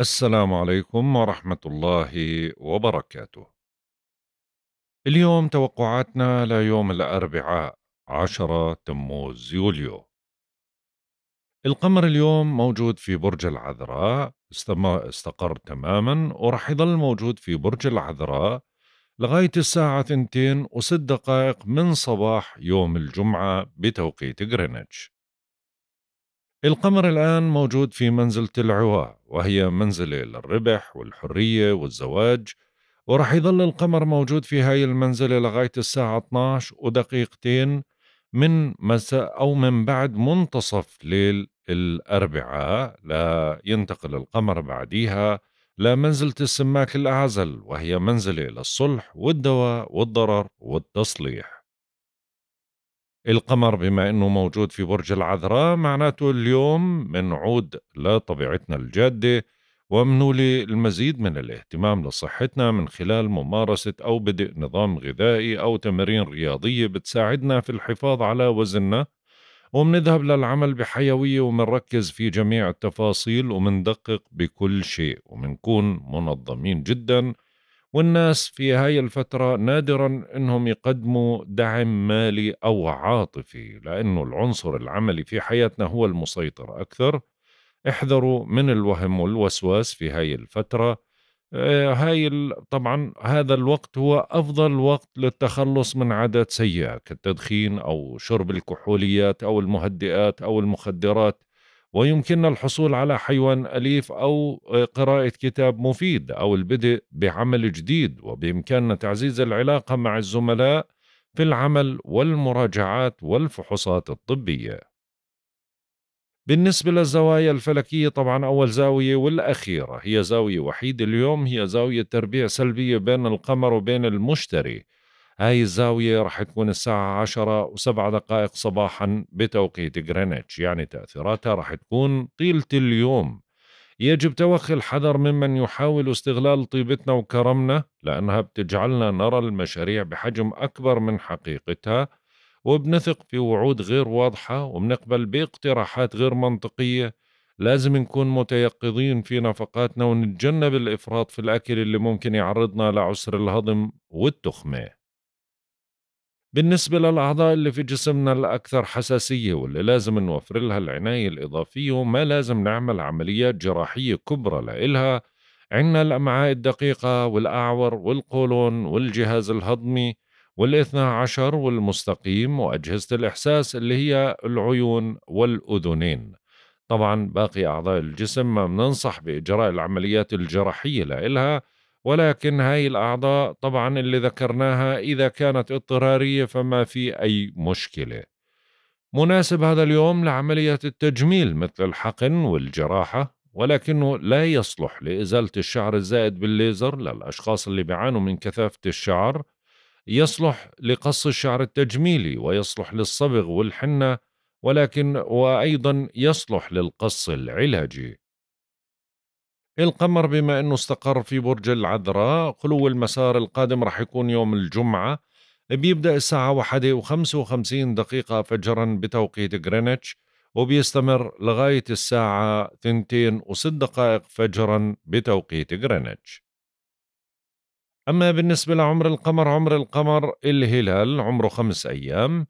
السلام عليكم ورحمة الله وبركاته. اليوم توقعاتنا ليوم الأربعاء 10 تموز يوليو. القمر اليوم موجود في برج العذراء استقر تماما ورح يظل موجود في برج العذراء لغاية الساعة 2 وست دقائق من صباح يوم الجمعة بتوقيت غرينتش. القمر الآن موجود في منزلة العواء وهي منزلة للربح والحرية والزواج ورح يظل القمر موجود في هاي المنزلة لغاية الساعة 12 ودقيقتين من مساء أو من بعد منتصف ليل الأربعاء لينتقل القمر بعديها لمنزلة السماك الأعزل وهي منزلة للصلح والدواء والضرر والتصليح القمر بما انه موجود في برج العذراء معناته اليوم بنعود لطبيعتنا الجاده ومنولي المزيد من الاهتمام لصحتنا من خلال ممارسه او بدء نظام غذائي او تمارين رياضيه بتساعدنا في الحفاظ على وزننا ومنذهب للعمل بحيويه ومنركز في جميع التفاصيل ومندقق بكل شيء ومنكون منظمين جدا والناس في هاي الفترة نادرا انهم يقدموا دعم مالي او عاطفي لانه العنصر العملي في حياتنا هو المسيطر اكثر احذروا من الوهم والوسواس في هاي الفترة آه، هاي طبعا هذا الوقت هو أفضل وقت للتخلص من عادات سيئة كالتدخين أو شرب الكحوليات أو المهدئات أو المخدرات ويمكننا الحصول على حيوان أليف أو قراءة كتاب مفيد أو البدء بعمل جديد وبإمكاننا تعزيز العلاقة مع الزملاء في العمل والمراجعات والفحوصات الطبية. بالنسبة للزوايا الفلكية طبعا أول زاوية والأخيرة هي زاوية وحيدة اليوم هي زاوية تربيع سلبية بين القمر وبين المشتري هاي الزاوية رح تكون الساعة عشرة وسبع دقائق صباحا بتوقيت غرينتش يعني تأثيراتها رح تكون طيلة اليوم يجب توخي الحذر ممن يحاول استغلال طيبتنا وكرمنا لأنها بتجعلنا نرى المشاريع بحجم أكبر من حقيقتها وبنثق في وعود غير واضحة وبنقبل باقتراحات غير منطقية لازم نكون متيقظين في نفقاتنا ونتجنب الإفراط في الأكل اللي ممكن يعرضنا لعسر الهضم والتخمة بالنسبة للأعضاء اللي في جسمنا الأكثر حساسية واللي لازم نوفر لها العناية الإضافية وما لازم نعمل عمليات جراحية كبرى لإلها عنا الأمعاء الدقيقة والأعور والقولون والجهاز الهضمي والاثنى عشر والمستقيم وأجهزة الإحساس اللي هي العيون والأذنين طبعا باقي أعضاء الجسم ما بننصح بإجراء العمليات الجراحية لإلها ولكن هاي الأعضاء طبعا اللي ذكرناها إذا كانت اضطرارية فما في أي مشكلة مناسب هذا اليوم لعملية التجميل مثل الحقن والجراحة ولكنه لا يصلح لإزالة الشعر الزائد بالليزر للأشخاص اللي بيعانوا من كثافة الشعر يصلح لقص الشعر التجميلي ويصلح للصبغ والحنة ولكن وأيضا يصلح للقص العلاجي القمر بما أنه استقر في برج العذراء خلو المسار القادم رح يكون يوم الجمعة بيبدأ الساعة واحدة وخمسة وخمسين دقيقة فجرا بتوقيت غرينتش وبيستمر لغاية الساعة ثنتين وست دقائق فجرا بتوقيت غرينتش أما بالنسبة لعمر القمر عمر القمر الهلال عمره خمس أيام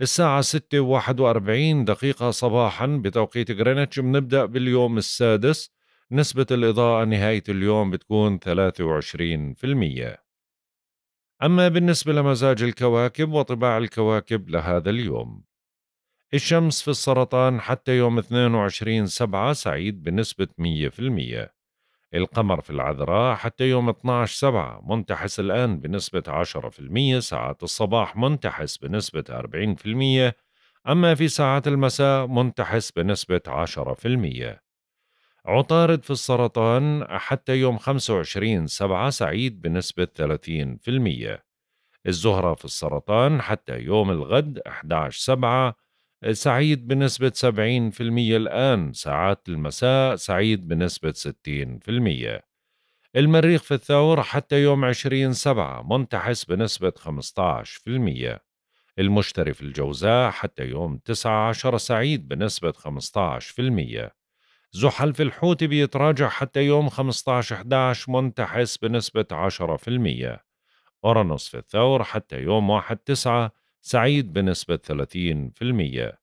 الساعة ستة وواحد وأربعين دقيقة صباحا بتوقيت غرينتش بنبدأ باليوم السادس نسبة الإضاءة نهاية اليوم بتكون 23% أما بالنسبة لمزاج الكواكب وطباع الكواكب لهذا اليوم الشمس في السرطان حتى يوم 22 سبعة سعيد بنسبة 100% القمر في العذراء حتى يوم 12 سبعة منتحس الآن بنسبة 10% ساعات الصباح منتحس بنسبة 40% أما في ساعات المساء منتحس بنسبة 10% عطارد في السرطان حتى يوم 25 سبعة سعيد بنسبة 30% الزهرة في السرطان حتى يوم الغد 11 سبعة سعيد بنسبة 70% الآن ساعات المساء سعيد بنسبة 60% المريخ في الثور حتى يوم 20 سبعة منتحس بنسبة 15% المشتري في الجوزاء حتى يوم 19 سعيد بنسبة 15% زحل في الحوثي بيتراجع حتى يوم 15/11 منتحس بنسبة 10% أورانوس في الثور حتى يوم 1/9 سعيد بنسبة 30%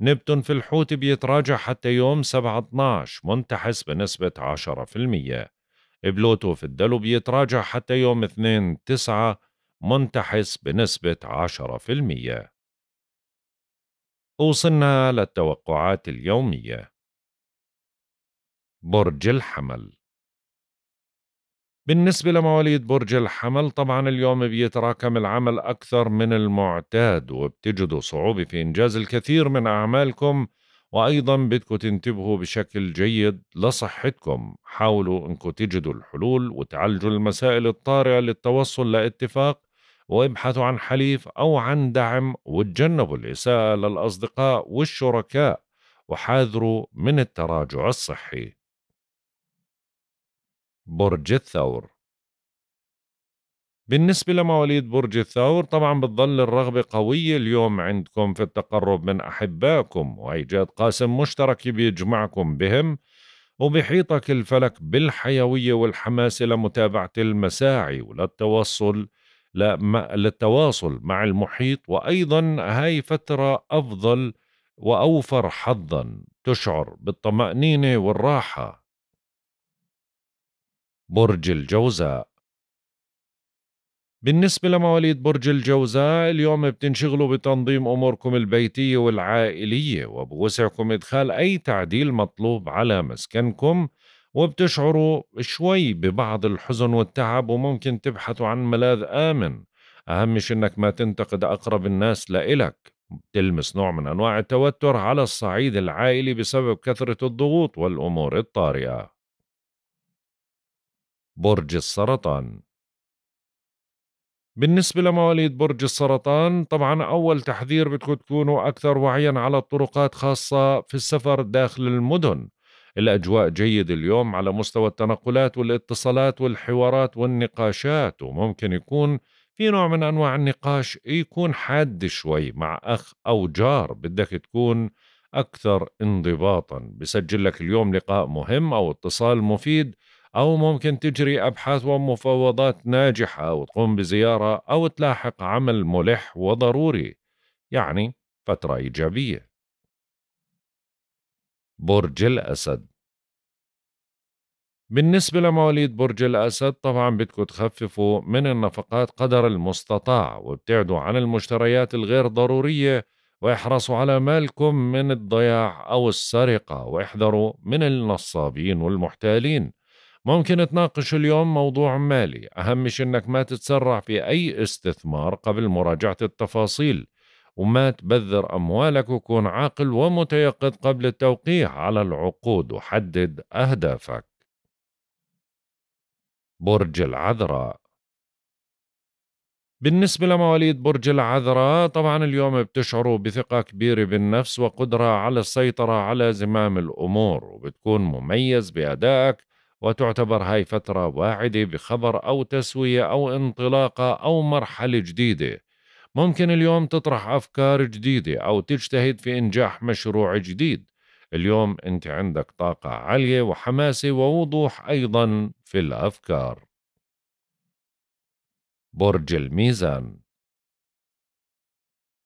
نبتون في الحوت بيتراجع حتى يوم 7/12 منتحس بنسبة 10% بلوتو في الدلو بيتراجع حتى يوم 2 9 منتحس بنسبة 10% وصلنا للتوقعات اليومية برج الحمل بالنسبة لمواليد برج الحمل طبعا اليوم بيتراكم العمل أكثر من المعتاد وبتجدوا صعوبة في إنجاز الكثير من أعمالكم وأيضا بدكم تنتبهوا بشكل جيد لصحتكم حاولوا أنكم تجدوا الحلول وتعالجوا المسائل الطارئة للتوصل لاتفاق وابحثوا عن حليف أو عن دعم وتجنبوا الإساءة للأصدقاء والشركاء وحاذروا من التراجع الصحي برج الثور بالنسبة لمواليد برج الثور طبعا بتظل الرغبة قوية اليوم عندكم في التقرب من أحبائكم وإيجاد قاسم مشترك بيجمعكم بهم وبيحيطك الفلك بالحيوية والحماس لمتابعة المساعي وللتوصل للتواصل مع المحيط وأيضا هاي فترة أفضل وأوفر حظا تشعر بالطمأنينة والراحة برج الجوزاء بالنسبة لمواليد برج الجوزاء اليوم بتنشغلوا بتنظيم أموركم البيتية والعائلية وبوسعكم إدخال أي تعديل مطلوب على مسكنكم وبتشعروا شوي ببعض الحزن والتعب وممكن تبحثوا عن ملاذ آمن أهم شيء إنك ما تنتقد أقرب الناس لإلك بتلمس نوع من أنواع التوتر على الصعيد العائلي بسبب كثرة الضغوط والأمور الطارئة برج السرطان بالنسبة لمواليد برج السرطان طبعا أول تحذير بدكم تكونوا أكثر وعيا على الطرقات خاصة في السفر داخل المدن الأجواء جيد اليوم على مستوى التنقلات والاتصالات والحوارات والنقاشات وممكن يكون في نوع من أنواع النقاش يكون حاد شوي مع أخ أو جار بدك تكون أكثر انضباطا بسجل لك اليوم لقاء مهم أو اتصال مفيد أو ممكن تجري أبحاث ومفاوضات ناجحة وتقوم بزيارة أو تلاحق عمل ملح وضروري يعني فترة إيجابية برج الأسد بالنسبة لمواليد برج الأسد طبعا بدكم تخففوا من النفقات قدر المستطاع وابتعدوا عن المشتريات الغير ضرورية واحرصوا على مالكم من الضياع أو السرقة واحذروا من النصابين والمحتالين ممكن تناقش اليوم موضوع مالي أهم شيء أنك ما تتسرع في أي استثمار قبل مراجعة التفاصيل وما تبذر أموالك وكون عاقل ومتيقظ قبل التوقيع على العقود وحدد أهدافك برج العذراء بالنسبة لمواليد برج العذراء طبعا اليوم بتشعروا بثقة كبيرة بالنفس وقدرة على السيطرة على زمام الأمور وبتكون مميز بأدائك وتعتبر هاي فترة واعدة بخبر أو تسوية أو انطلاقة أو مرحلة جديدة ممكن اليوم تطرح أفكار جديدة أو تجتهد في إنجاح مشروع جديد اليوم أنت عندك طاقة عالية وحماسة ووضوح أيضا في الأفكار برج الميزان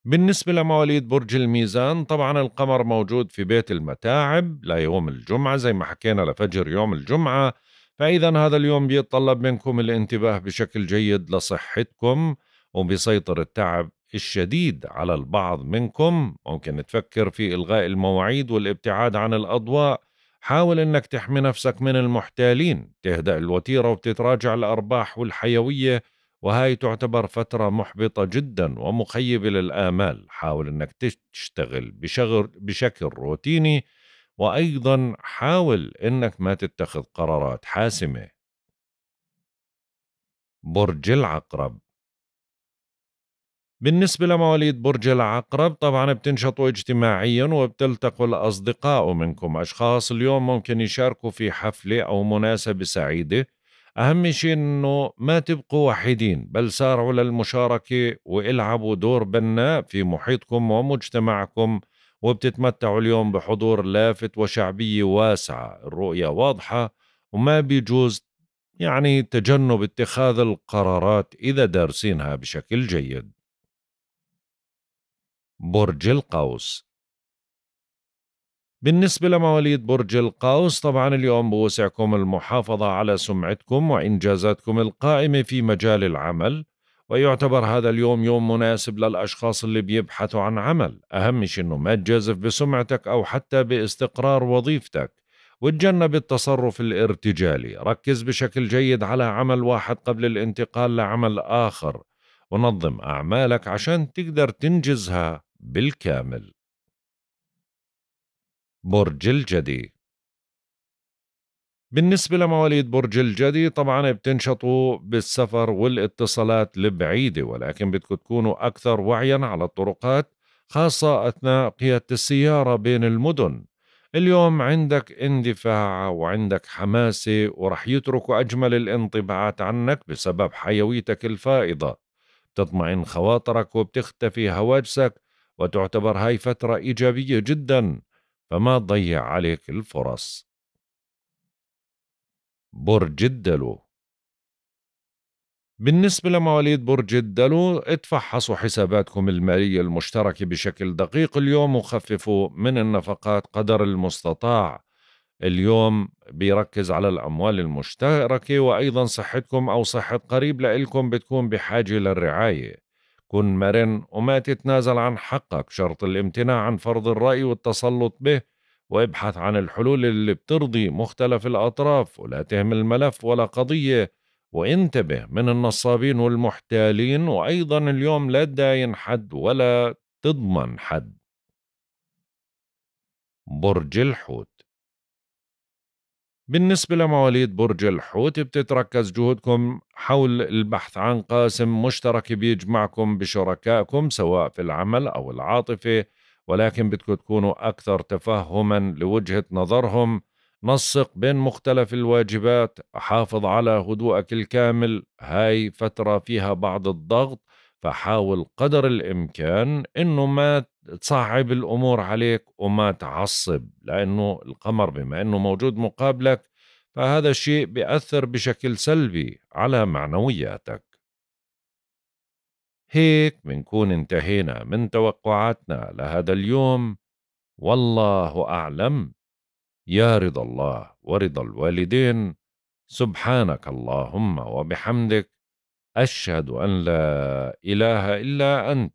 بالنسبة لمواليد برج الميزان طبعا القمر موجود في بيت المتاعب ليوم الجمعة زي ما حكينا لفجر يوم الجمعة فإذا هذا اليوم بيتطلب منكم الانتباه بشكل جيد لصحتكم وبيسيطر التعب الشديد على البعض منكم ممكن تفكر في إلغاء المواعيد والابتعاد عن الأضواء حاول أنك تحمي نفسك من المحتالين تهدأ الوتيرة وبتتراجع الأرباح والحيوية وهاي تعتبر فترة محبطة جدا ومخيبة للآمال حاول أنك تشتغل بشغل بشكل روتيني وأيضا حاول أنك ما تتخذ قرارات حاسمة برج العقرب بالنسبة لمواليد برج العقرب طبعا بتنشطوا اجتماعيا وبتلتقوا الأصدقاء منكم أشخاص اليوم ممكن يشاركوا في حفلة أو مناسبة سعيدة أهم شيء أنه ما تبقوا وحيدين بل سارعوا للمشاركة والعبوا دور بناء في محيطكم ومجتمعكم وبتتمتعوا اليوم بحضور لافت وشعبية واسعة الرؤية واضحة وما بيجوز يعني تجنب اتخاذ القرارات إذا دارسينها بشكل جيد برج القوس بالنسبة لمواليد برج القوس طبعا اليوم بوسعكم المحافظة على سمعتكم وإنجازاتكم القائمة في مجال العمل ويعتبر هذا اليوم يوم مناسب للأشخاص اللي بيبحثوا عن عمل أهم شيء أنه ما تجازف بسمعتك أو حتى باستقرار وظيفتك وتجنب التصرف الارتجالي ركز بشكل جيد على عمل واحد قبل الانتقال لعمل آخر ونظم أعمالك عشان تقدر تنجزها بالكامل برج الجدي بالنسبة لمواليد برج الجدي طبعا بتنشطوا بالسفر والاتصالات البعيدة ولكن بدكم تكونوا أكثر وعيا على الطرقات خاصة أثناء قيادة السيارة بين المدن اليوم عندك اندفاع وعندك حماسة ورح يتركوا أجمل الانطباعات عنك بسبب حيويتك الفائضة بتطمئن خواطرك وبتختفي هواجسك وتعتبر هاي فترة إيجابية جداً فما تضيع عليك الفرص برج الدلو بالنسبة لمواليد برج الدلو اتفحصوا حساباتكم المالية المشتركة بشكل دقيق اليوم وخففوا من النفقات قدر المستطاع اليوم بيركز على الأموال المشتركة وأيضا صحتكم أو صحة قريب لإلكم بتكون بحاجة للرعاية كن مرن وما تتنازل عن حقك شرط الامتناع عن فرض الرأي والتسلط به وابحث عن الحلول اللي بترضي مختلف الأطراف ولا تهمل الملف ولا قضية وانتبه من النصابين والمحتالين وأيضا اليوم لا تداين حد ولا تضمن حد برج الحوت بالنسبة لمواليد برج الحوت بتتركز جهودكم حول البحث عن قاسم مشترك بيجمعكم بشركائكم سواء في العمل أو العاطفة ولكن بدكم تكونوا أكثر تفهما لوجهة نظرهم نسق بين مختلف الواجبات حافظ على هدوءك الكامل هاي فترة فيها بعض الضغط فحاول قدر الإمكان أنه ما تصعب الامور عليك وما تعصب لانه القمر بما انه موجود مقابلك فهذا الشيء بيأثر بشكل سلبي على معنوياتك هيك بنكون انتهينا من توقعاتنا لهذا اليوم والله أعلم يا رضا الله ورضا الوالدين سبحانك اللهم وبحمدك أشهد أن لا إله إلا أنت